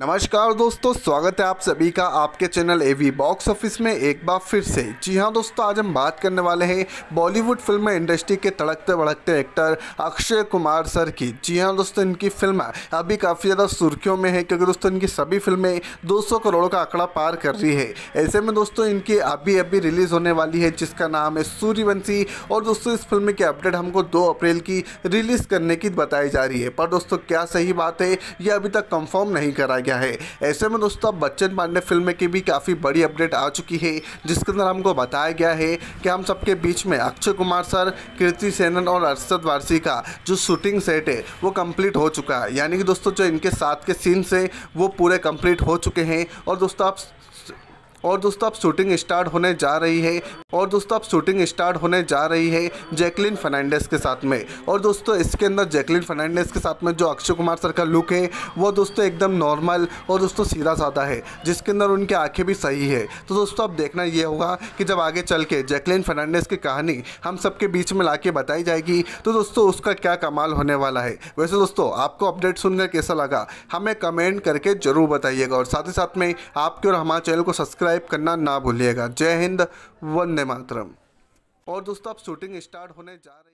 नमस्कार दोस्तों स्वागत है आप सभी का आपके चैनल एवी बॉक्स ऑफिस में एक बार फिर से जी हाँ दोस्तों आज हम बात करने वाले हैं बॉलीवुड फिल्म इंडस्ट्री के तड़कते भड़कते एक्टर अक्षय कुमार सर की जी हाँ दोस्तों इनकी फिल्म अभी काफ़ी ज़्यादा सुर्खियों में है क्योंकि दोस्तों इनकी सभी फिल्में दो करोड़ का आंकड़ा पार कर रही है ऐसे में दोस्तों इनकी अभी अभी रिलीज़ होने वाली है जिसका नाम है सूर्यवंशी और दोस्तों इस फिल्म की अपडेट हमको दो अप्रैल की रिलीज़ करने की बताई जा रही है पर दोस्तों क्या सही बात है यह अभी तक कन्फर्म नहीं कराई गया है ऐसे में दोस्तों अब बच्चन पांडे फिल्म की भी काफ़ी बड़ी अपडेट आ चुकी है जिसके अंदर हमको बताया गया है कि हम सबके बीच में अक्षय कुमार सर कीर्ति सेनन और अरसद वारसी का जो शूटिंग सेट है वो कम्प्लीट हो चुका है यानी कि दोस्तों जो इनके साथ के सीन्स हैं वो पूरे कंप्लीट हो चुके हैं और दोस्तों आप और दोस्तों अब शूटिंग स्टार्ट होने जा रही है और दोस्तों अब शूटिंग स्टार्ट होने जा रही है जैकलिन फर्नांडिस के साथ में और दोस्तों इसके अंदर जैकलिन फर्नांडिस के साथ में जो अक्षय कुमार सर का लुक है वो दोस्तों एकदम नॉर्मल और दोस्तों सीधा साधा है जिसके अंदर उनकी आँखें भी सही है तो दोस्तों अब देखना ये होगा कि जब आगे चल के जैकलिन फर्नांडिस की कहानी हम सबके बीच में ला बताई जाएगी तो दोस्तों उसका क्या कमाल होने वाला है वैसे दोस्तों आपको अपडेट सुनकर कैसा लगा हमें कमेंट करके ज़रूर बताइएगा और साथ ही साथ में आपके और हमारे चैनल को सब्सक्राइब सब्सक्राइब करना ना भूलिएगा जय हिंद वंदे मातरम और दोस्तों अब शूटिंग स्टार्ट होने जा रही